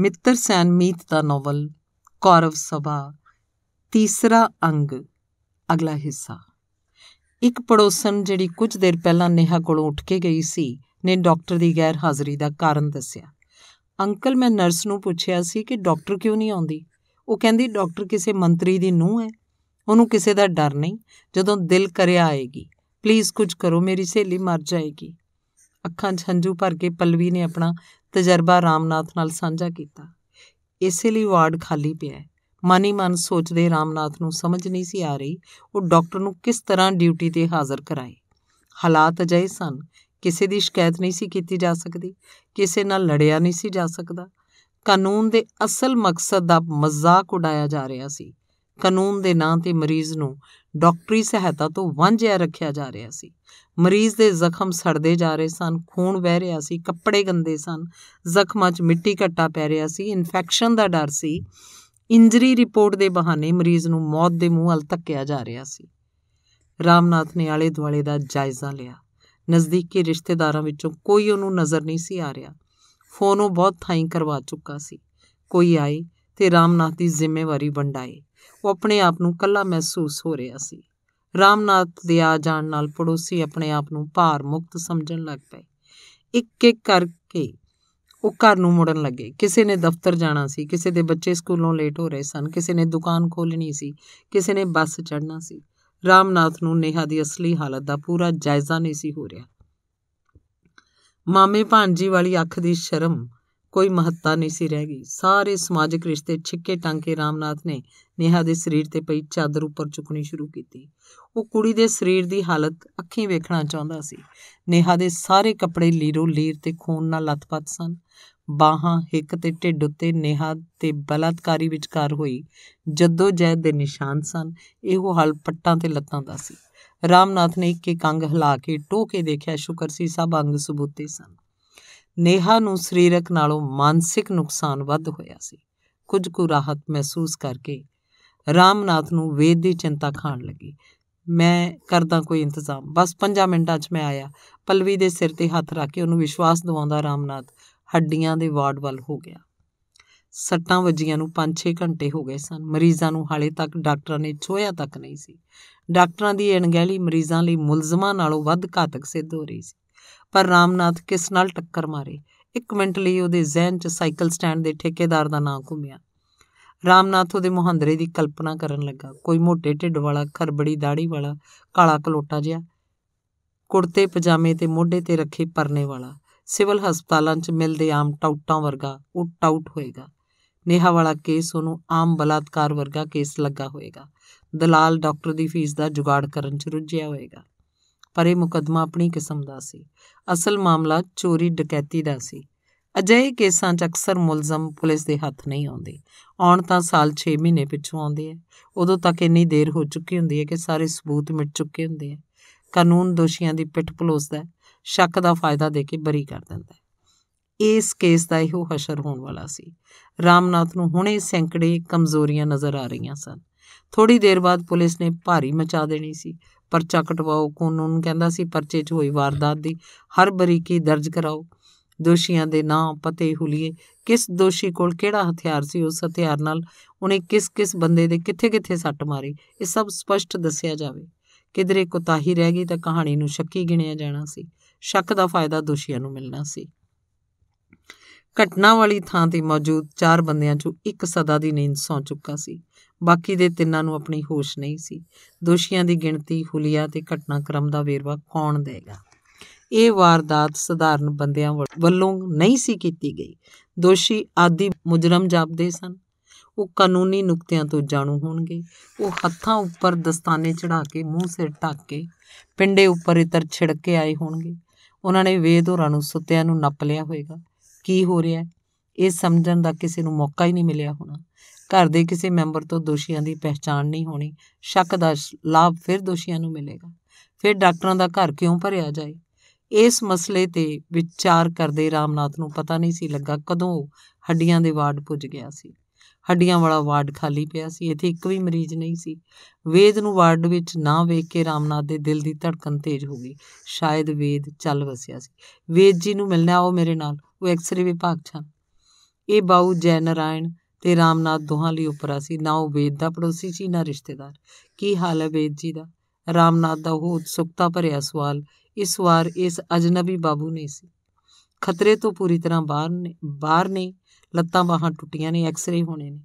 ਮਿੱਤਰ ਸੈਨ ਮੀਤ ਦਾ ਨੋਵਲ ਕੌਰਵ ਸਭਾ ਤੀਸਰਾ ਅੰਗ ਅਗਲਾ ਹਿੱਸਾ ਇੱਕ ਪੜੋਸਣ ਜਿਹੜੀ ਕੁਝ ਦੇਰ ਪਹਿਲਾਂ ਨੇਹਾ ਕੋਲੋਂ ਉੱਠ ਕੇ ਗਈ ਸੀ ਨੇ ਡਾਕਟਰ ਦੀ ਗੈਰ ਹਾਜ਼ਰੀ ਦਾ ਕਾਰਨ ਦੱਸਿਆ ਅੰਕਲ ਮੈਂ ਨਰਸ ਨੂੰ ਪੁੱਛਿਆ ਸੀ ਕਿ ਡਾਕਟਰ ਕਿਉਂ ਨਹੀਂ ਆਉਂਦੀ ਉਹ ਕਹਿੰਦੀ ਡਾਕਟਰ ਕਿਸੇ ਮੰਤਰੀ ਦੀ ਨੂੰਹ ਹੈ ਉਹਨੂੰ ਕਿਸੇ ਦਾ ਡਰ ਨਹੀਂ ਜਦੋਂ ਦਿਲ ਕਰਿਆ ਆਏਗੀ ਪਲੀਜ਼ ਕੁਝ ਕਰੋ ਮੇਰੀ ਸਹੇਲੀ ਮਰ ਜਾਏਗੀ ਅੱਖਾਂ 'ਚ ਹੰਝੂ ਭਰ ਕੇ ਪਲਵੀ ਨੇ ਆਪਣਾ ਤਜਰਬਾ ਰਾਮਨਾਥ ਨਾਲ ਸਾਂਝਾ ਕੀਤਾ ਇਸੇ ਲਈ ਵਾਰਡ ਖਾਲੀ ਪਿਆ ਹੈ ਮਨ ਹੀ ਮਨ ਸੋਚਦੇ ਰਾਮਨਾਥ ਨੂੰ ਸਮਝ ਨਹੀਂ ਸੀ ਆ ਰਹੀ ਉਹ ਡਾਕਟਰ ਨੂੰ ਕਿਸ ਤਰ੍ਹਾਂ ਡਿਊਟੀ ਤੇ ਹਾਜ਼ਰ ਕਰਾਏ ਹਾਲਾਤ ਅਜਿਹੇ ਸਨ ਕਿਸੇ ਦੀ ਸ਼ਿਕਾਇਤ ਨਹੀਂ ਸੀ ਕੀਤੀ ਜਾ ਸਕਦੀ ਕਿਸੇ ਨਾਲ ਲੜਿਆ ਨਹੀਂ ਸੀ ਜਾ ਸਕਦਾ ਕਾਨੂੰਨ ਦੇ ਅਸਲ ਮਕਸਦ ਦਾ ਮਜ਼ਾਕ ਉਡਾਇਆ ਜਾ ਰਿਹਾ ਸੀ ਕਾਨੂੰਨ ਦੇ ਨਾਂ ਤੇ ਮਰੀਜ਼ ਨੂੰ ਡਾਕਟਰੀ ਸਹਾਇਤਾ ਤੋਂ ਵਾਂਝਿਆ ਰੱਖਿਆ ਜਾ ਰਿਹਾ ਸੀ ਮਰੀਜ਼ ਦੇ ਜ਼ਖਮ ਸੜਦੇ ਜਾ ਰਹੇ ਸਨ ਖੂਨ ਵਹਿ ਰਿਹਾ ਸੀ ਕੱਪੜੇ ਗੰਦੇ ਸਨ ਜ਼ਖਮਾਂ 'ਚ ਮਿੱਟੀ ਘੱਟਾ ਪੈ ਰਿਹਾ ਸੀ ਇਨਫੈਕਸ਼ਨ ਦਾ ਡਰ ਸੀ ਇੰਜਰੀ ਰਿਪੋਰਟ ਦੇ ਬਹਾਨੇ ਮਰੀਜ਼ ਨੂੰ ਮੌਤ ਦੇ ਮੂੰਹ ਵੱਲ ਧੱਕਿਆ ਜਾ ਰਿਹਾ ਸੀ ਰਾਮਨਾਥ ਨੇ ਆਲੇ ਦੁਆਲੇ ਦਾ ਜਾਇਜ਼ਾ ਲਿਆ ਨਜ਼ਦੀਕੀ ਰਿਸ਼ਤੇਦਾਰਾਂ ਵਿੱਚੋਂ ਕੋਈ ਉਹਨੂੰ ਨਜ਼ਰ ਨਹੀਂ ਸੀ ਆ ਰਿਹਾ ਫੋਨ ਉਹ ਬਹੁਤ ਥਾਈਂ ਕਰਵਾ ਚੁੱਕਾ ਸੀ ਕੋਈ ਆਏ ਤੇ ਰਾਮਨਾਥ ਦੀ ਜ਼ਿੰਮੇਵਾਰੀ ਵੰਡਾਏ ਉਹ ਆਪਣੇ ਆਪ ਨੂੰ ਕੱਲਾ ਮਹਿਸੂਸ ਹੋ ਰਿਹਾ ਸੀ ਰਾਮਨਾਥ ਦੇ ਆ ਜਾਣ ਨਾਲ ਪੜੋਸੀ ਆਪਣੇ ਆਪ ਨੂੰ ਭਾਰ ਮੁਕਤ ਸਮਝਣ ਲੱਗ ਪਏ ਇੱਕ ਇੱਕ ਕਰਕੇ ਉਹ ਘਰ ਨੂੰ ਮੁੜਨ ਲੱਗੇ ਕਿਸੇ ਨੇ ਦਫ਼ਤਰ ਜਾਣਾ ਸੀ ਕਿਸੇ ਦੇ ਬੱਚੇ ਸਕੂਲੋਂ ਲੇਟ ਹੋ ਰਹੇ ਸਨ ਕਿਸੇ ਨੇ ਦੁਕਾਨ ਖੋਲਣੀ ਸੀ ਕਿਸੇ ਨੇ ਬੱਸ ਚੜ੍ਹਨਾ ਸੀ ਰਾਮਨਾਥ ਨੂੰ ਨੇਹਾ ਦੀ ਅਸਲੀ ਹਾਲਤ ਦਾ ਪੂਰਾ ਜਾਇਜ਼ਾ ਨਹੀਂ ਸੀ ਹੋ ਰਿਹਾ ਮਾਮੇ ਭਾਂਜੀ ਵਾਲੀ ਅੱਖ ਦੀ ਸ਼ਰਮ ਕੋਈ ਮਹੱਤਤਾ ਨਹੀਂ ਸੀ ਰਹਿ ਗਈ ਸਾਰੇ ਸਮਾਜਿਕ ਰਿਸ਼ਤੇ ਛਿੱਕੇ ਟਾਂਕੇ ਰਾਮਨਾਥ ਨੇ ਨੇਹਾ ਦੇ ਸਰੀਰ ਤੇ ਪਈ ਚਾਦਰ ਉੱਪਰ ਚੁੱਕਣੀ ਸ਼ੁਰੂ ਕੀਤੀ ਉਹ ਕੁੜੀ ਦੇ ਸਰੀਰ ਦੀ ਹਾਲਤ ਅੱਖੀਂ ਵੇਖਣਾ ਚਾਹੁੰਦਾ ਸੀ ਨੇਹਾ ਦੇ ਸਾਰੇ ਕੱਪੜੇ ਲੀਰੋ ਲੀਰ ਤੇ ਖੂਨ ਨਾਲ ਲੱਥਪੱਥ ਸਨ ਬਾਹਾਂ ਹਿੱਕ ਤੇ ਢਿੱਡ ਉੱਤੇ ਨੇਹਾ ਤੇ ਬਲਾਤਕਾਰੀ ਵਿਚਕਾਰ ਹੋਈ ਜੱਦੋ ਜਹਿਦ ਦੇ ਨਿਸ਼ਾਨ ਸਨ ਇਹੋ ਹਾਲ ਪੱਟਾਂ ਤੇ ਲੱਤਾਂ ਦਾ ਸੀ ਰਾਮਨਾਥ ਨੇ ਇੱਕ ਇੱਕ ਅੰਗ ਹਿਲਾ ਕੇ ਟੋਕੇ ਦੇਖਿਆ ਸ਼ੁਕਰ ਸੀ ਸਭ ਅੰਗ ਸਬੂਤੇ ਸਨ ਨੇਹਾ ਨੂੰ ਸਰੀਰਕ ਨਾਲੋਂ ਮਾਨਸਿਕ ਨੁਕਸਾਨ ਵੱਧ ਹੋਇਆ ਸੀ ਕੁਝ ਕੁ ਰਾਹਤ ਮਹਿਸੂਸ ਕਰਕੇ ਰਾਮਨਾਥ ਨੂੰ ਵੇਦ ਦੀ ਚਿੰਤਾ ਖਾਣ ਲੱਗੀ ਮੈਂ ਕਰਦਾ ਕੋਈ ਇੰਤਜ਼ਾਮ ਬਸ 5 ਮਿੰਟਾਂ 'ਚ ਮੈਂ ਆਇਆ ਪਲਵੀ ਦੇ ਸਿਰ ਤੇ ਹੱਥ ਰੱਖ ਕੇ ਉਹਨੂੰ ਵਿਸ਼ਵਾਸ ਦਿਵਾਉਂਦਾ ਰਾਮਨਾਥ ਹੱਡੀਆਂ ਦੇ ਵਾਰਡ ਵੱਲ ਹੋ ਗਿਆ ਸੱਟਾਂ ਵੱਜੀਆਂ ਨੂੰ 5-6 ਘੰਟੇ ਹੋ ਗਏ ਸਨ ਮਰੀਜ਼ਾਂ ਨੂੰ ਹਾਲੇ ਤੱਕ ਡਾਕਟਰਾਂ ਨੇ ਛੋਇਆ ਤੱਕ ਨਹੀਂ ਸੀ ਡਾਕਟਰਾਂ ਦੀ ਅਣਗਹਿਲੀ ਮਰੀਜ਼ਾਂ ਲਈ ਮੁਲਜ਼ਮਾਂ ਨਾਲੋਂ ਵੱਧ ਘਾਤਕ ਸਿੱਧ ਹੋ ਰਹੀ ਸੀ ਪਰ ਰਾਮਨਾਥ ਕਿਸ ਨਾਲ ਟੱਕਰ ਮਾਰੀ ਇੱਕ ਮਿੰਟ ਲਈ ਉਹਦੇ ਜ਼ਿਹਨ 'ਚ ਸਾਈਕਲ ਸਟੈਂਡ ਦੇ ਠੇਕੇਦਾਰ ਦਾ ਨਾਂ ਘੁੰਮਿਆ ਰਾਮਨਾਥ ਉਹਦੇ ਮੁਹੰਦਰੇ ਦੀ ਕਲਪਨਾ ਕਰਨ ਲੱਗਾ ਕੋਈ ਮੋਟੇ ਢਿੱਡ ਵਾਲਾ ਖਰਬੜੀ ਦਾੜੀ ਵਾਲਾ ਕਾਲਾ ਕਲੋਟਾ ਜਿਹਾ ਕੁੜਤੇ ਪਜਾਮੇ ਤੇ ਮੋਢੇ ਤੇ ਰੱਖੇ ਪਰਨੇ ਵਾਲਾ ਸਿਵਲ ਹਸਪਤਾਲਾਂ 'ਚ ਮਿਲਦੇ ਆਮ ਟਾਊਟਾਂ ਵਰਗਾ ਉਹ ਟਾਊਟ ਹੋਏਗਾ ਨੇਹਾ ਵਾਲਾ ਕੇਸ ਉਹਨੂੰ ਆਮ ਬਲਾਤਕਾਰ ਵਰਗਾ ਕੇਸ ਲੱਗਾ ਹੋਏਗਾ ਦਲਾਲ ਡਾਕਟਰ ਦੀ ਫੀਸ ਦਾ ਜੁਗਾੜ ਕਰਨ 'ਚ ਰੁੱਝਿਆ ਹੋਏਗਾ ਪਰ ਇਹ ਮੁਕਦਮਾ ਆਪਣੀ ਕਿਸਮ ਦਾ ਸੀ ਅਸਲ ਮਾਮਲਾ ਚੋਰੀ ਡਕੈਤੀ ਦਾ ਸੀ ਅਜਿਹੇ ਕੇਸਾਂ 'ਚ ਅਕਸਰ ਮੁਲਜ਼ਮ ਪੁਲਿਸ ਦੇ ਹੱਥ ਨਹੀਂ ਆਉਂਦੇ ਆਉਣ ਤਾਂ ਸਾਲ 6 ਮਹੀਨੇ ਪਿੱਛੋਂ ਆਉਂਦੇ ਆ ਉਦੋਂ ਤੱਕ ਇੰਨੀ ਦੇਰ ਹੋ ਚੁੱਕੀ ਹੁੰਦੀ ਹੈ ਕਿ ਸਾਰੇ ਸਬੂਤ ਮਿਟ ਚੁੱਕੇ ਹੁੰਦੇ ਆ ਕਾਨੂੰਨ ਦੋਸ਼ੀਆਂ ਦੀ ਪਿੱਠ ਪਲੋਸਦਾ ਸ਼ੱਕ ਦਾ ਫਾਇਦਾ ਦੇ ਕੇ ਬਰੀ ਕਰ ਦਿੰਦਾ ਇਸ ਕੇਸ ਦਾ ਇਹੋ ਹਸ਼ਰ ਹੋਣ ਵਾਲਾ ਸੀ ਰਾਮਨਾਥ ਨੂੰ ਹੁਣੇ ਸੈਂਕੜੇ ਕਮਜ਼ੋਰੀਆਂ ਨਜ਼ਰ ਆ ਰਹੀਆਂ ਸਨ ਥੋੜੀ ਦੇਰ ਬਾਅਦ ਪੁਲਿਸ ਨੇ ਭਾਰੀ ਮਚਾ ਦੇਣੀ ਸੀ ਪਰਚਾ ਕਟਵਾਓ ਕਾਨੂੰਨ ਕਹਿੰਦਾ ਸੀ ਪਰਚੇ 'ਚ ਹੋਈ ਵਾਰਦਾਤ ਦੀ ਹਰ ਬਰੀਕੀ ਦਰਜ ਕਰਾਓ ਦੋਸ਼ੀਆਂ ਦੇ ਨਾਂ ਪਤੇ ਹੁਲੀਏ ਕਿਸ ਦੋਸ਼ੀ ਕੋਲ ਕਿਹੜਾ ਹਥਿਆਰ ਸੀ ਉਸ ਹਥਿਆਰ ਨਾਲ ਉਹਨੇ ਕਿਸ ਕਿਸ ਬੰਦੇ ਦੇ ਕਿੱਥੇ-ਕਿੱਥੇ ਸੱਟ ਮਾਰੀ ਇਹ ਸਭ ਸਪਸ਼ਟ ਦੱਸਿਆ ਜਾਵੇ ਕਿਧਰੇ ਕੋਤਾਹੀ ਰਹਿ ਗਈ ਤਾਂ ਕਹਾਣੀ ਨੂੰ ਸ਼ੱਕੀ ਗਿਣਿਆ ਜਾਣਾ ਸੀ ਸ਼ੱਕ ਦਾ ਫਾਇਦਾ ਦੋਸ਼ੀਆਂ ਨੂੰ ਮਿਲਣਾ ਸੀ ਘਟਨਾ ਵਾਲੀ ਥਾਂ ਤੇ ਮੌਜੂਦ ਚਾਰ ਬੰਦਿਆਂ 'ਚੋਂ ਇੱਕ ਸਦਾ ਦੀ ਨੀਂਦ ਸੌਂ ਚੁੱਕਾ ਸੀ ਬਾਕੀ ਦੇ ਤਿੰਨਾਂ ਨੂੰ ਆਪਣੀ ਹੋਸ਼ ਨਹੀਂ ਸੀ ਦੋਸ਼ੀਆਂ ਦੀ ਗਿਣਤੀ ਹੁਲੀਆ ਤੇ ਘਟਨਾਕ੍ਰਮ ਦਾ ਵੇਰਵਾ ਕੌਣ ਦੇਗਾ ਇਹ ਵਾਰਦਾਤ ਸਧਾਰਨ ਬੰਦਿਆਂ ਵੱਲੋਂ ਨਹੀਂ ਸੀ ਕੀਤੀ ਗਈ ਦੋਸ਼ੀ ਆਦੀ ਮੁਜਰਮ ਜਾਪਦੇ ਸਨ ਉਹ ਕਾਨੂੰਨੀ ਨੁਕਤਿਆਂ ਤੋਂ ਜਾਣੂ ਹੋਣਗੇ ਉਹ ਹੱਥਾਂ ਉੱਪਰ ਦਸਤਾਨੇ ਚੜਾ ਕੇ ਮੂੰਹ ਸਿਰ ਢੱਕ ਕੇ ਪਿੰਡੇ ਉੱਪਰ ਇਤਰ ਛਿੜਕ ਕੇ ਆਏ ਹੋਣਗੇ ਉਹਨਾਂ ਨੇ ਵੇਦ ਹੋਰਾਂ ਨੂੰ ਸੁੱਤਿਆਂ ਨੂੰ ਨੱਪ ਲਿਆ ਹੋਵੇਗਾ ਕੀ ਹੋ ਰਿਹਾ ਇਹ ਸਮਝਣ ਦਾ ਕਿਸੇ ਨੂੰ ਮੌਕਾ ਹੀ ਨਹੀਂ ਮਿਲਿਆ ਹੋਣਾ ਘਰ ਦੇ ਕਿਸੇ ਮੈਂਬਰ ਤੋਂ ਦੋਸ਼ੀਆਂ ਦੀ ਪਛਾਣ ਨਹੀਂ ਹੋਣੀ ਸ਼ੱਕ ਦਾ ਲਾਭ ਫਿਰ ਦੋਸ਼ੀਆਂ ਨੂੰ ਮਿਲੇਗਾ ਫਿਰ ਡਾਕਟਰਾਂ ਦਾ ਘਰ ਕਿਉਂ ਭਰਿਆ ਜਾਏ ਇਸ ਮਸਲੇ ਤੇ ਵਿਚਾਰ ਕਰਦੇ ਰਾਮਨਾਥ ਨੂੰ ਪਤਾ ਨਹੀਂ ਸੀ ਲੱਗਾ ਕਦੋਂ ਹੱਡੀਆਂ ਦੇ ਵਾਰਡ ਪੁੱਜ ਗਿਆ ਸੀ ਹੱਡੀਆਂ ਵਾਲਾ ਵਾਰਡ ਖਾਲੀ ਪਿਆ ਸੀ ਇੱਥੇ ਇੱਕ ਵੀ ਮਰੀਜ਼ ਨਹੀਂ ਸੀ ਵੇਦ ਨੂੰ ਵਾਰਡ ਵਿੱਚ ਨਾ ਵੇਖ ਕੇ ਰਾਮਨਾਥ ਦੇ ਦਿਲ ਦੀ ਧੜਕਨ ਤੇਜ਼ ਹੋ ਗਈ ਸ਼ਾਇਦ ਵੇਦ ਚੱਲ ਵਸਿਆ ਸੀ ਵੇਦ ਜੀ ਨੂੰ ਮਿਲਣਾ ਆਓ ਮੇਰੇ ਨਾਲ ਉਹ ਐਕਸ-ਰੇ ਵਿਭਾਗ 'ਚ ਇਹ ਬਾਉ ਜੈ ਨਾਰਾਇਣ ਤੇ ਰਾਮਨਾਥ ਦੋਹਾਂ ਲਈ ਉਪਰਾ ਸੀ ਨਾ ਉਹ ਵੇਦ ਦਾ ਪੜੋਸੀ ਸੀ ਨਾ ਰਿਸ਼ਤੇਦਾਰ ਕੀ ਹਾਲ ਹੈ ਵੇਦ ਜੀ ਦਾ ਰਾਮਨਾਥ ਦਾ ਉਹ ਉਤਸੁਕਤਾ ਭਰਿਆ ਸਵਾਲ ਇਸ ਵਾਰ ਇਸ ਅਜਨਬੀ ਬਾਬੂ ਨੇ ਸੀ ਖਤਰੇ ਤੋਂ ਪੂਰੀ ਤਰ੍ਹਾਂ ਬਾਹਰ ਨੇ ਬਾਹਰ ਨੇ ਲੱਤਾਂ ਬਾਹਾਂ ਟੁੱਟੀਆਂ ਨੇ ਐਕਸ-ਰੇ ਹੋਣੇ ਨੇ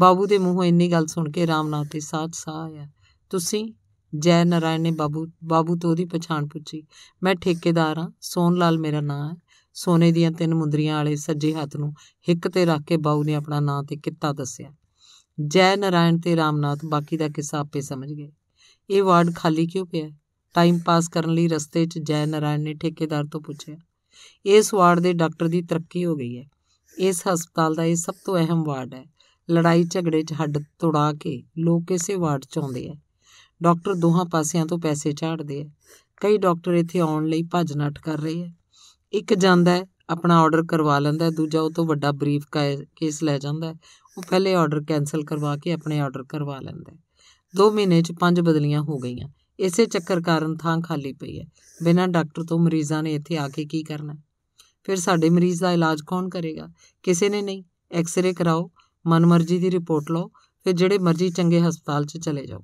ਬਾਬੂ ਦੇ ਮੂੰਹੋਂ ਇੰਨੀ ਗੱਲ ਸੁਣ ਕੇ ਰਾਮਨਾਥ ਤੇ ਸਾਹ ਸਾਹ ਆਇਆ ਤੁਸੀਂ ਜੈ ਨਰਾਇਣ ਨੇ ਬਾਬੂ ਬਾਬੂ ਤੋਂ ਉਹਦੀ ਪਛਾਣ ਪੁੱਛੀ ਮੈਂ ਠੇਕੇਦਾਰ ਹਾਂ ਸੋਨ ਲਾਲ ਮੇਰਾ ਨਾਮ ਹੈ ਸੋਨੇ ਦੀਆਂ ਤਿੰਨ ਮੁੰਦਰੀਆਂ ਵਾਲੇ ਸੱਜੇ ਹੱਥ ਨੂੰ ਹਿੱਕ ਤੇ ਰੱਖ ਕੇ ਬਾਉ ਨੇ ਆਪਣਾ ਨਾਂ ਤੇ ਕਿੱਤਾ ਦੱਸਿਆ ਜੈ ਨਾਰਾਇਣ ਤੇ ਰਾਮਨਾਥ ਬਾਕੀ ਦਾ ਕਿੱਸਾ ਆਪੇ ਸਮਝ ਗਏ ਇਹ ਵਾਰਡ ਖਾਲੀ ਕਿਉਂ ਪਿਆ ਟਾਈਮ ਪਾਸ ਕਰਨ ਲਈ ਰਸਤੇ 'ਚ ਜੈ ਨਾਰਾਇਣ ਨੇ ਠੇਕੇਦਾਰ ਤੋਂ ਪੁੱਛਿਆ ਇਸ ਵਾਰਡ ਦੇ ਡਾਕਟਰ ਦੀ ਤਰੱਕੀ ਹੋ ਗਈ ਹੈ ਇਸ ਹਸਪਤਾਲ ਦਾ ਇਹ ਸਭ ਤੋਂ ਅਹਿਮ ਵਾਰਡ ਹੈ ਲੜਾਈ ਝਗੜੇ 'ਚ ਹੱਡ ਤੋੜਾ ਕੇ ਲੋਕ ਇਸੇ ਵਾਰਡ 'ਚ ਆਉਂਦੇ ਆ ਡਾਕਟਰ ਦੋਹਾਂ ਪਾਸਿਆਂ ਤੋਂ ਪੈਸੇ ਝਾੜਦੇ ਆ ਕਈ ਡਾਕਟਰ ਇੱਥੇ ਆਉਣ ਲਈ ਭੱਜ ਨੱਠ ਕਰ ਰਹੇ ਆ ਇੱਕ ਜਾਂਦਾ ਹੈ ਆਪਣਾ ਆਰਡਰ ਕਰਵਾ ਲੈਂਦਾ ਹੈ ਦੂਜਾ ਉਹ ਤੋਂ ਵੱਡਾ ਬਰੀਫ ਕੇਸ ਲੈ ਜਾਂਦਾ ਹੈ ਉਹ ਪਹਿਲੇ ਆਰਡਰ ਕੈਨਸਲ ਕਰਵਾ ਕੇ ਆਪਣੇ ਆਰਡਰ ਕਰਵਾ ਲੈਂਦਾ ਹੈ 2 ਮਹੀਨੇ 'ਚ ਪੰਜ ਬਦਲੀਆਂ ਹੋ ਗਈਆਂ ਇਸੇ ਚੱਕਰ ਕਾਰਨ ਥਾਂ ਖਾਲੀ ਪਈ ਹੈ ਬਿਨਾਂ ਡਾਕਟਰ ਤੋਂ ਮਰੀਜ਼ਾਂ ਨੇ ਇੱਥੇ ਆ ਕੇ ਕੀ ਕਰਨਾ ਫਿਰ ਸਾਡੇ ਮਰੀਜ਼ ਦਾ ਇਲਾਜ ਕੌਣ ਕਰੇਗਾ ਕਿਸੇ ਨੇ ਨਹੀਂ ਐਕਸ-ਰੇ ਕਰਾਓ ਮਨਮਰਜ਼ੀ ਦੀ ਰਿਪੋਰਟ ਲਓ ਫਿਰ ਜਿਹੜੇ ਮਰਜ਼ੀ ਚੰਗੇ ਹਸਪਤਾਲ 'ਚ ਚਲੇ ਜਾਓ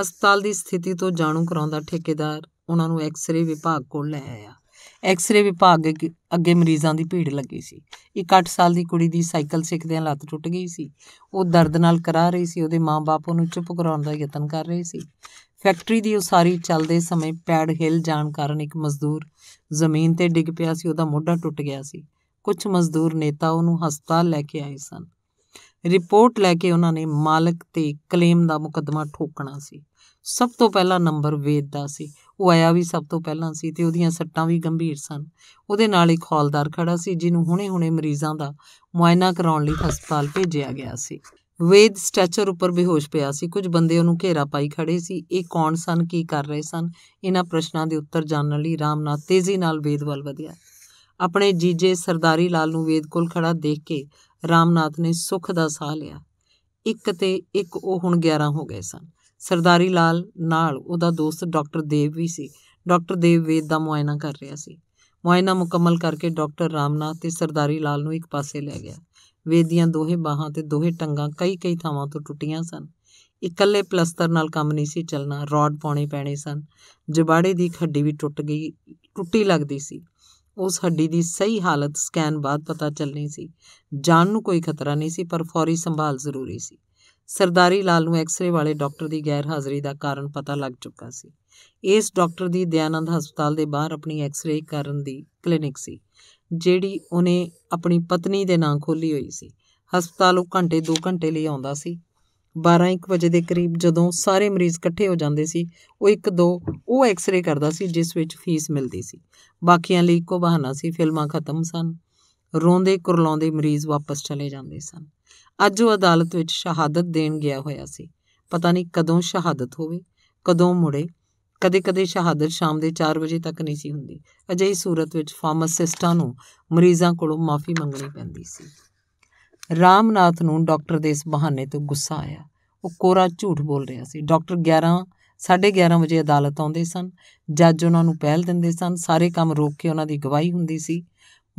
ਹਸਪਤਾਲ ਦੀ ਸਥਿਤੀ ਤੋਂ ਜਾਣੂ ਕਰਾਉਂਦਾ ਠੇਕੇਦਾਰ ਉਹਨਾਂ ਨੂੰ ਐਕਸ-ਰੇ ਵਿਭਾਗ ਕੋਲ ਲੈ ਆਇਆ ਐਕਸ-ਰੇ ਵਿਭਾਗ ਅੱਗੇ ਮਰੀਜ਼ਾਂ ਦੀ ਭੀੜ ਲੱਗੀ ਸੀ ਇੱਕ 8 ਸਾਲ ਦੀ ਕੁੜੀ ਦੀ ਸਾਈਕਲ ਸਿੱਖਦਿਆਂ ਲੱਤ ਟੁੱਟ ਗਈ ਸੀ ਉਹ ਦਰਦ ਨਾਲ ਕਰਾ ਰਹੀ ਸੀ ਉਹਦੇ ਮਾਂ-ਬਾਪ ਉਹਨੂੰ ਚੁੱਪ ਕਰਾਉਣ ਦਾ ਯਤਨ ਕਰ ਰਹੇ ਸੀ ਫੈਕਟਰੀ ਦੀ ਉਸਾਰੀ ਚੱਲਦੇ ਸਮੇਂ ਪੈੜ ਹਿੱਲ ਜਾਣ ਕਾਰਨ ਇੱਕ ਮਜ਼ਦੂਰ ਜ਼ਮੀਨ ਤੇ ਡਿੱਗ ਪਿਆ ਸੀ ਉਹਦਾ ਮੋਢਾ ਟੁੱਟ ਗਿਆ ਸੀ ਕੁਝ ਮਜ਼ਦੂਰ ਨੇਤਾ ਉਹਨੂੰ ਹਸਪਤਾਲ ਲੈ ਕੇ ਆਏ ਸਨ ਰਿਪੋਰਟ ਲੈ ਕੇ ਉਹਨਾਂ ਨੇ ਮਾਲਕ ਤੇ ਕਲੇਮ ਦਾ ਮੁਕੱਦਮਾ ਠੋਕਣਾ ਸੀ ਸਭ ਤੋਂ ਪਹਿਲਾ ਨੰਬਰ ਵੇਦ ਦਾ ਸੀ ਉਹ ਆਇਆ ਵੀ ਸਭ ਤੋਂ ਪਹਿਲਾਂ ਸੀ ਤੇ ਉਹਦੀਆਂ ਸੱਟਾਂ ਵੀ ਗੰਭੀਰ ਸਨ ਉਹਦੇ ਨਾਲ ਇੱਕ ਹੌਲਦਾਰ ਖੜਾ ਸੀ ਜਿਹਨੂੰ ਹੁਣੇ-ਹੁਣੇ ਮਰੀਜ਼ਾਂ ਦਾ ਮੁਆਇਨਾ ਕਰਾਉਣ ਲਈ ਹਸਪਤਾਲ ਭੇਜਿਆ ਗਿਆ ਸੀ ਵੇਦ ਸਟੈਚਰ ਉੱਪਰ ਬੇਹੋਸ਼ ਪਿਆ ਸੀ ਕੁਝ ਬੰਦੇ ਉਹਨੂੰ ਘੇਰਾ ਪਾਈ ਖੜੇ ਸੀ ਇਹ ਕੌਣ ਸਨ ਕੀ ਕਰ ਰਹੇ ਸਨ ਇਹਨਾਂ ਪ੍ਰਸ਼ਨਾਂ ਦੇ ਉੱਤਰ ਜਾਣਨ ਲਈ ਰਾਮਨਾਥ ਤੇਜ਼ੀ ਨਾਲ ਵੇਦ ਵੱਲ ਵਧਿਆ ਆਪਣੇ ਜੀਜੇ ਸਰਦਾਰੀ ਲਾਲ ਨੂੰ ਵੇਦ ਕੋਲ ਖੜਾ ਦੇਖ ਕੇ ਰਾਮਨਾਥ ਨੇ ਸੁੱਖ ਦਾ ਸਾਹ ਲਿਆ ਇੱਕ ਤੇ ਇੱਕ ਉਹ ਹੁਣ 11 ਹੋ ਗਏ ਸਨ ਸਰਦਾਰੀ ਲਾਲ ਨਾਲ ਉਹਦਾ ਦੋਸਤ ਡਾਕਟਰ ਦੇਵ ਵੀ ਸੀ ਡਾਕਟਰ ਦੇਵ ਵੇਦ ਦਾ ਮੁਆਇਨਾ ਕਰ ਰਿਹਾ ਸੀ ਮੁਆਇਨਾ ਮੁਕੰਮਲ ਕਰਕੇ ਡਾਕਟਰ ਰਾਮਨਾਥ ਤੇ ਸਰਦਾਰੀ ਲਾਲ ਨੂੰ ਇੱਕ ਪਾਸੇ ਲੈ ਗਿਆ ਵੇਦ ਦੀਆਂ ਦੋਹੇ ਬਾਹਾਂ ਤੇ ਦੋਹੇ ਟੰਗਾਂ ਕਈ-ਕਈ ਥਾਵਾਂ ਤੋਂ ਟੁੱਟੀਆਂ ਸਨ ਇਕੱਲੇ ਪਲਸਤਰ ਨਾਲ ਕੰਮ ਨਹੀਂ ਸੀ ਚੱਲਣਾ ਰੋਡ ਪਾਉਣੇ ਪੈਣੇ ਸਨ ਜਬਾੜੇ ਦੀ ਹੱਡੀ ਵੀ ਟੁੱਟ ਗਈ ਟੁੱਟੀ ਲੱਗਦੀ ਸੀ ਉਸ ਹੱਡੀ ਦੀ ਸਹੀ ਹਾਲਤ ਸਕੈਨ ਬਾਅਦ ਪਤਾ ਚੱਲਣੀ ਸੀ ਜਾਨ ਨੂੰ ਕੋਈ ਖਤਰਾ ਨਹੀਂ ਸੀ ਪਰ ਫੌਰੀ ਸੰਭਾਲ ਜ਼ਰੂਰੀ ਸੀ ਸਰਦਾਰੀ ਲਾਲ ਨੂੰ ਐਕਸ-ਰੇ ਵਾਲੇ ਡਾਕਟਰ ਦੀ ਗੈਰ ਹਾਜ਼ਰੀ ਦਾ ਕਾਰਨ ਪਤਾ ਲੱਗ ਚੁੱਕਾ ਸੀ ਇਸ ਡਾਕਟਰ ਦੀ ਦਿਆਨੰਦ ਹਸਪਤਾਲ ਦੇ ਬਾਹਰ ਆਪਣੀ ਐਕਸ-ਰੇ ਕਰਨ ਦੀ ਕਲੀਨਿਕ ਸੀ ਜਿਹੜੀ ਉਹਨੇ ਆਪਣੀ ਪਤਨੀ ਦੇ ਨਾਂ ਖੋਲੀ ਹੋਈ ਸੀ ਹਸਪਤਾਲ ਉਹ ਘੰਟੇ 2 ਘੰਟੇ ਲਈ ਆਉਂਦਾ ਸੀ 12:00 ਵਜੇ ਦੇ ਕਰੀਬ ਜਦੋਂ ਸਾਰੇ ਮਰੀਜ਼ ਇਕੱਠੇ ਹੋ ਜਾਂਦੇ ਸੀ ਉਹ ਇੱਕ ਦੋ ਉਹ ਐਕਸ-ਰੇ ਕਰਦਾ ਸੀ ਜਿਸ ਵਿੱਚ ਫੀਸ ਮਿਲਦੀ ਸੀ ਬਾਕੀਆਂ ਲਈ ਇੱਕੋ ਬਹਾਨਾ ਸੀ ਫਿਲਮਾਂ ਖਤਮ ਸਨ ਰੋਂਦੇ ਕੁਰਲਾਉਂਦੇ ਮਰੀਜ਼ ਵਾਪਸ ਚਲੇ ਜਾਂਦੇ ਸਨ ਅੱਜ ਉਹ ਅਦਾਲਤ ਵਿੱਚ ਸ਼ਹਾਦਤ ਦੇਣ ਗਿਆ ਹੋਇਆ ਸੀ ਪਤਾ ਨਹੀਂ ਕਦੋਂ ਸ਼ਹਾਦਤ ਹੋਵੇ ਕਦੋਂ ਮੁੜੇ ਕਦੇ-ਕਦੇ ਸ਼ਹਾਦਤ ਸ਼ਾਮ ਦੇ 4 ਵਜੇ ਤੱਕ ਨਹੀਂ ਸੀ ਹੁੰਦੀ ਅਜਿਹੀ ਸੂਰਤ ਵਿੱਚ ਫਾਰਮਾਸਿਸਟਾਂ ਨੂੰ ਮਰੀਜ਼ਾਂ ਕੋਲੋਂ ਮਾਫੀ ਮੰਗਣੀ ਪੈਂਦੀ ਸੀ ਰਾਮਨਾਥ ਨੂੰ ਡਾਕਟਰ ਦੇ ਇਸ ਬਹਾਨੇ ਤੋਂ ਗੁੱਸਾ ਆਇਆ ਉਹ ਕੋਰਾ ਝੂਠ ਬੋਲ ਰਿਹਾ ਸੀ ਡਾਕਟਰ 11 11:30 ਵਜੇ ਅਦਾਲਤ ਆਉਂਦੇ ਸਨ ਜੱਜ ਉਹਨਾਂ ਨੂੰ ਪਹਿਲ ਦਿੰਦੇ ਸਨ ਸਾਰੇ ਕੰਮ ਰੋਕ ਕੇ ਉਹਨਾਂ ਦੀ ਗਵਾਹੀ ਹੁੰਦੀ ਸੀ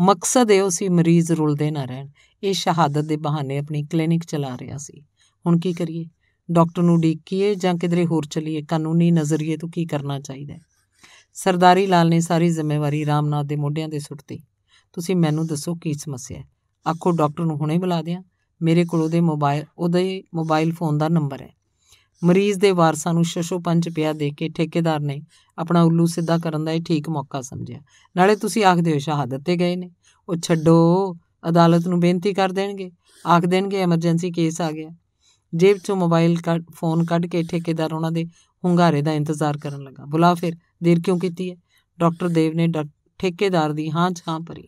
ਮਕਸਦ ਇਹ ਸੀ ਮਰੀਜ਼ ਰੁਲਦੇ ਨਾ ਰਹਿਣ ਇਹ ਸ਼ਹਾਦਤ ਦੇ ਬਹਾਨੇ ਆਪਣੀ ਕਲੀਨਿਕ ਚਲਾ ਰਿਹਾ ਸੀ ਹੁਣ ਕੀ ਕਰੀਏ ਡਾਕਟਰ ਨੂੰ ਡੀਕੀਏ ਜਾਂ ਕਿਧਰੇ ਹੋਰ ਚਲੀਏ ਕਾਨੂੰਨੀ ਨਜ਼ਰੀਏ ਤੋਂ ਕੀ ਕਰਨਾ ਚਾਹੀਦਾ ਸਰਦਾਰੀ ਲਾਲ ਨੇ ਸਾਰੀ ਜ਼ਿੰਮੇਵਾਰੀ ਰਾਮਨਾਥ ਦੇ ਮੋਢਿਆਂ ਤੇ ਸੁੱਟਤੀ ਤੁਸੀਂ ਮੈਨੂੰ ਦੱਸੋ ਕੀ ਸਮੱਸਿਆ ਹੈ ਆਖੋ ਡਾਕਟਰ ਨੂੰ ਹੁਣੇ ਬੁਲਾ ਦਿਆਂ ਮੇਰੇ ਕੋਲ ਉਹਦੇ ਮੋਬਾਈਲ ਉਹਦੇ ਮੋਬਾਈਲ ਫੋਨ ਦਾ ਨੰਬਰ ਹੈ ਮਰੀਜ਼ ਦੇ ਵਾਰਸਾਂ ਨੂੰ 605 ਰੁਪਿਆ ਦੇ ਕੇ ਠੇਕੇਦਾਰ ਨੇ ਆਪਣਾ ਉੱਲੂ ਸਿੱਧਾ ਕਰਨ ਦਾ ਇਹ ਠੀਕ ਮੌਕਾ ਸਮਝਿਆ ਨਾਲੇ ਤੁਸੀਂ ਆਖਦੇ ਹੋ ਸ਼ਹਾਦਤ ਤੇ ਗਏ ਨੇ ਉਹ ਛੱਡੋ ਅਦਾਲਤ ਨੂੰ ਬੇਨਤੀ ਕਰ ਦੇਣਗੇ ਆਖ ਦੇਣਗੇ ਐਮਰਜੈਂਸੀ ਕੇਸ ਆ ਗਿਆ ਜੇਬ ਚੋਂ ਮੋਬਾਈਲ ਫੋਨ ਕੱਢ ਕੇ ਠੇਕੇਦਾਰ ਉਹਨਾਂ ਦੇ ਹੁੰਗਾਰੇ ਦਾ ਇੰਤਜ਼ਾਰ ਕਰਨ ਲੱਗਾ ਬੁਲਾ ਫਿਰ ਦੇਰ ਕਿਉਂ ਕੀਤੀ ਹੈ ਡਾਕਟਰ ਦੇਵ ਨੇ ਠੇਕੇਦਾਰ ਦੀ ਹਾਂ ਛਾਂ ਭਰੀ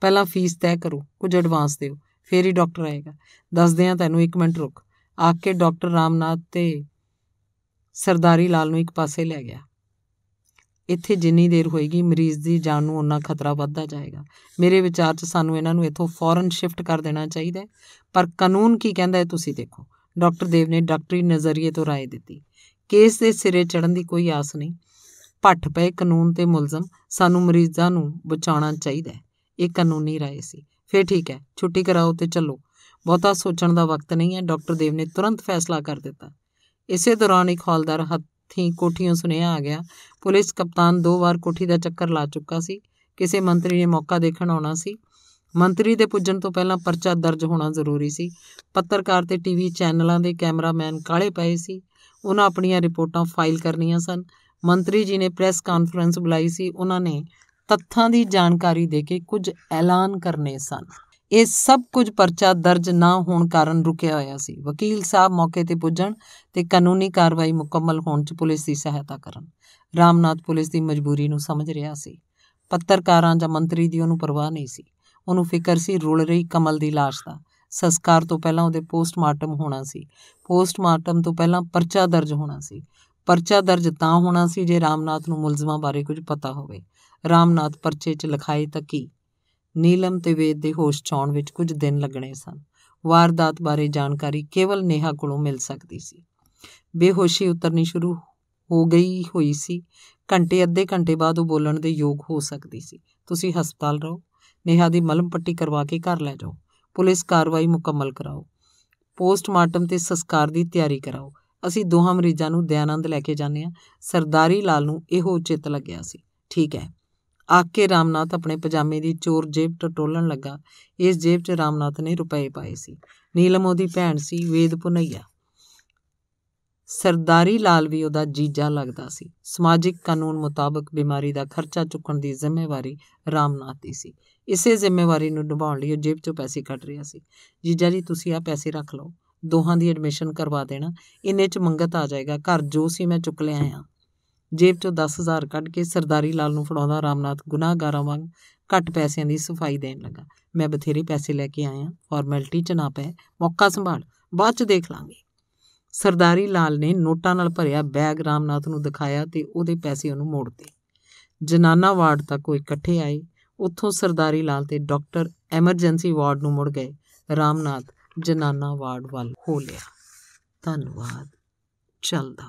ਪਹਿਲਾਂ ਫੀਸ ਤੈਅ ਕਰੋ ਕੁਝ ਐਡਵਾਂਸ ਦਿਓ ਫੇਰ ਹੀ ਡਾਕਟਰ ਆਏਗਾ ਦੱਸਦੇ ਆ ਤੈਨੂੰ 1 ਮਿੰਟ ਰੁਕ ਆਖ ਕੇ ਡਾਕਟਰ ਰਾਮਨਾਥ ਤੇ ਸਰਦਾਰੀ ਲਾਲ ਨੂੰ ਇੱਕ ਪਾਸੇ ਲੈ ਗਿਆ ਇੱਥੇ ਜਿੰਨੀ ਦੇਰ ਹੋਏਗੀ ਮਰੀਜ਼ ਦੀ ਜਾਨ ਨੂੰ ਉਨਾ ਖਤਰਾ ਵੱਧਦਾ ਜਾਏਗਾ ਮੇਰੇ ਵਿਚਾਰ 'ਚ ਸਾਨੂੰ ਇਹਨਾਂ ਨੂੰ ਇੱਥੋਂ ਫੌਰਨ ਸ਼ਿਫਟ ਕਰ ਦੇਣਾ ਚਾਹੀਦਾ ਪਰ ਕਾਨੂੰਨ ਕੀ ਕਹਿੰਦਾ ਹੈ ਤੁਸੀਂ ਦੇਖੋ ਡਾਕਟਰ ਦੇਵ ਨੇ ਡਾਕਟਰੀ ਨਜ਼ਰੀਏ ਤੋਂ رائے ਦਿੱਤੀ ਕੇਸ ਦੇ ਸਿਰੇ ਚੜਨ ਦੀ ਕੋਈ ਆਸ ਨਹੀਂ ਪੱਠ ਪਏ ਕਾਨੂੰਨ ਤੇ ਮੁਲਜ਼ਮ ਸਾਨੂੰ ਮਰੀਜ਼ਾਂ ਨੂੰ ਬਚਾਉਣਾ ਚਾਹੀਦਾ ਇਹ ਕਾਨੂੰਨੀ رائے ਸੀ ਫੇਰ ਠੀਕ ਹੈ ਛੁੱਟੀ ਕਰਾਓ ਤੇ ਚੱਲੋ ਬਹੁਤਾ ਸੋਚਣ ਦਾ ਵਕਤ ਨਹੀਂ ਹੈ ਡਾਕਟਰ ਦੇਵ ਨੇ ਤੁਰੰਤ ਫੈਸਲਾ ਕਰ ਦਿੱਤਾ ਇਸੇ ਦੌਰਾਨ ਇੱਕ ਹੌਲਦਾਰ ਹੱਥੀਂ ਕੋਠੀਆਂ ਸੁਨੇਹਾ ਆ ਗਿਆ ਪੁਲਿਸ ਕਪਤਾਨ ਦੋ ਵਾਰ ਕੋਠੀ ਦਾ ਚੱਕਰ ਲਾ ਚੁੱਕਾ ਸੀ ਕਿਸੇ ਮੰਤਰੀ ਨੇ ਮੌਕਾ ਦੇਖਣ ਆਉਣਾ ਸੀ ਮੰਤਰੀ ਦੇ ਪੁੱਜਣ ਤੋਂ ਪਹਿਲਾਂ ਪਰਚਾ ਦਰਜ ਹੋਣਾ ਜ਼ਰੂਰੀ ਸੀ ਪੱਤਰਕਾਰ ਤੇ ਟੀਵੀ ਚੈਨਲਾਂ ਦੇ ਕੈਮਰਾਮੈਨ ਕਾਲੇ ਪਏ ਸੀ ਉਹਨਾਂ ਆਪਣੀਆਂ ਰਿਪੋਰਟਾਂ ਫਾਈਲ ਕਰਨੀਆਂ ਸਨ ਮੰਤਰੀ ਜੀ ਨੇ ਪ੍ਰੈਸ ਕਾਨਫਰੰਸ ਬੁਲਾਈ ਸੀ ਉਹਨਾਂ ਨੇ ਤੱਥਾਂ ਦੀ ਜਾਣਕਾਰੀ ਦੇ ਕੇ ਕੁਝ ਐਲਾਨ ਕਰਨੇ ਸਨ ਇਹ ਸਭ ਕੁਝ ਪਰਚਾ ਦਰਜ ਨਾ ਹੋਣ ਕਾਰਨ ਰੁਕਿਆ ਹੋਇਆ ਸੀ ਵਕੀਲ ਸਾਹਿਬ ਮੌਕੇ ਤੇ ਪੁੱਜਣ ਤੇ ਕਾਨੂੰਨੀ ਕਾਰਵਾਈ ਮੁਕੰਮਲ ਹੋਣ 'ਚ ਪੁਲਿਸ ਦੀ ਸਹਾਇਤਾ ਕਰਨ ਰਾਮਨਾਥ ਪੁਲਿਸ ਦੀ ਮਜਬੂਰੀ ਨੂੰ ਸਮਝ ਰਿਹਾ ਸੀ ਪੱਤਰਕਾਰਾਂ ਜਾਂ ਮੰਤਰੀ ਦੀ ਉਹਨੂੰ ਪਰਵਾਹ ਨਹੀਂ ਸੀ ਉਹਨੂੰ ਫਿਕਰ ਸੀ ਰੁਲ ਰਹੀ ਕਮਲ ਦੀ লাশ ਦਾ ਸੰਸਕਾਰ ਤੋਂ ਪਹਿਲਾਂ ਉਹਦੇ ਪੋਸਟਮਾਰਟਮ ਹੋਣਾ ਸੀ ਪੋਸਟਮਾਰਟਮ ਤੋਂ ਪਹਿਲਾਂ ਪਰਚਾ ਦਰਜ ਹੋਣਾ ਸੀ ਪਰਚਾ ਦਰਜ ਤਾਂ ਹੋਣਾ ਸੀ ਜੇ ਰਾਮਨਾਥ ਨੂੰ ਮੁਲਜ਼ਮਾਂ ਬਾਰੇ ਕੁਝ ਪਤਾ ਹੋਵੇ ਰਾਮਨਾਥ ਪਰਚੇ 'ਚ ਲਿਖਾਈ ਤਾਂ ਕੀ ਨੀਲਮ ਤੇ ਵੇਦ ਦੇ ਹੋਸ਼ 'ਚ ਆਉਣ ਵਿੱਚ ਕੁਝ ਦਿਨ ਲੱਗਣੇ ਸਨ ਵਾਰਦਾਤ ਬਾਰੇ ਜਾਣਕਾਰੀ ਕੇਵਲ ਨੇਹਾ ਕੋਲੋਂ ਮਿਲ ਸਕਦੀ ਸੀ ਬੇਹੋਸ਼ੀ ਉਤਰਨੀ ਸ਼ੁਰੂ ਹੋ ਗਈ ਹੋਈ ਸੀ ਘੰਟੇ ਅੱਧੇ ਘੰਟੇ ਬਾਅਦ ਉਹ ਬੋਲਣ ਦੇ ਯੋਗ ਹੋ ਸਕਦੀ ਸੀ ਤੁਸੀਂ ਹਸਪਤਾਲ ਰਹੋ ਨੇਹਾ ਦੀ ਮਲਮ ਪੱਟੀ ਕਰਵਾ ਕੇ ਘਰ ਲੈ ਜਾਓ ਪੁਲਿਸ ਕਾਰਵਾਈ ਮੁਕੰਮਲ ਕਰਾਓ ਪੋਸਟਮਾਰਟਮ ਤੇ ਸੰਸਕਾਰ ਦੀ ਤਿਆਰੀ ਕਰਾਓ ਅਸੀਂ ਦੋਹਾਂ ਮਰੀਜ਼ਾਂ ਨੂੰ ਦਿਆਨੰਦ ਲੈ ਕੇ ਜਾਂਦੇ ਹਾਂ ਸਰਦਾਰੀ ਲਾਲ ਨੂੰ ਇਹੋ ਚਿੱਤ ਲੱਗਿਆ ਸੀ ਠੀਕ ਹੈ ਆਕੇ ਰਾਮਨਾਥ ਆਪਣੇ ਪਜਾਮੇ ਦੀ ਚੋਰ ਜੇਬ ਟਟੋਲਣ ਲੱਗਾ ਇਸ ਜੇਬ 'ਚ ਰਾਮਨਾਥ ਨੇ ਰੁਪਏ ਪਾਏ ਸੀ ਨੀਲਮ ਉਹਦੀ ਭੈਣ ਸੀ ਵੇਦ ਪੁਨਈਆ ਸਰਦਾਰੀ ਲਾਲ ਵੀ ਉਹਦਾ ਜੀਜਾ ਲੱਗਦਾ ਸੀ ਸਮਾਜਿਕ ਕਾਨੂੰਨ ਮੁਤਾਬਕ ਬਿਮਾਰੀ ਦਾ ਖਰਚਾ ਚੁੱਕਣ ਦੀ ਜ਼ਿੰਮੇਵਾਰੀ ਰਾਮਨਾਥ ਦੀ ਸੀ ਇਸੇ ਜ਼ਿੰਮੇਵਾਰੀ ਨੂੰ ਨਿਭਾਉਣ ਲਈ ਉਹ ਜੇਬ 'ਚੋਂ ਪੈਸੇ ਕੱਢ ਰਿਹਾ ਸੀ ਜੀਜਾ ਜੀ ਤੁਸੀਂ ਆ ਪੈਸੇ ਰੱਖ ਲਓ ਦੋਹਾਂ ਦੀ ਐਡਮਿਸ਼ਨ ਕਰਵਾ ਦੇਣਾ ਇੰਨੇ 'ਚ ਮੰਗਤ ਆ ਜਾਏਗਾ ਘਰ ਜੋ ਸੀ ਮੈਂ ਚੁੱਕ ਲਿਆ ਆ ਜੇਬ ਚੋਂ 10000 ਕੱਢ ਕੇ ਸਰਦਾਰੀ ਲਾਲ ਨੂੰ ਫੜਾਉਂਦਾ ਰਾਮਨਾਥ ਗੁਨਾਹਗਾਰਾਂ ਵਾਂਗ ਘੱਟ ਪੈਸਿਆਂ ਦੀ ਸਫਾਈ ਦੇਣ ਲੱਗਾ ਮੈਂ ਬਥੇਰੇ ਪੈਸੇ ਲੈ ਕੇ ਆਇਆ ਫਾਰਮੈਲਿਟੀ 'ਚ ਨਾ ਪਏ ਮੌਕਾ ਸੰਭਾਲ ਬਾਅਦ 'ਚ ਦੇਖ ਲਾਂਗੇ ਸਰਦਾਰੀ ਲਾਲ ਨੇ ਨੋਟਾਂ ਨਾਲ ਭਰਿਆ ਬੈਗ ਰਾਮਨਾਥ ਨੂੰ ਦਿਖਾਇਆ ਤੇ ਉਹਦੇ ਪੈਸੇ ਉਹਨੂੰ ਮੋੜਤੇ ਜਨਾਨਾ ਵਾਰਡ ਤੱਕ ਉਹ ਇਕੱਠੇ ਆਏ ਉੱਥੋਂ ਸਰਦਾਰੀ ਲਾਲ ਤੇ ਡਾਕਟਰ ਐਮਰਜੈਂਸੀ ਵਾਰਡ ਨੂੰ ਮੁੜ ਗਏ ਰਾਮਨਾਥ ਜਨਾਨਾ ਵਾਰਡ ਵੱਲ ਹੋ ਲਿਆ ਧੰਨਵਾਦ ਚੱਲਦਾ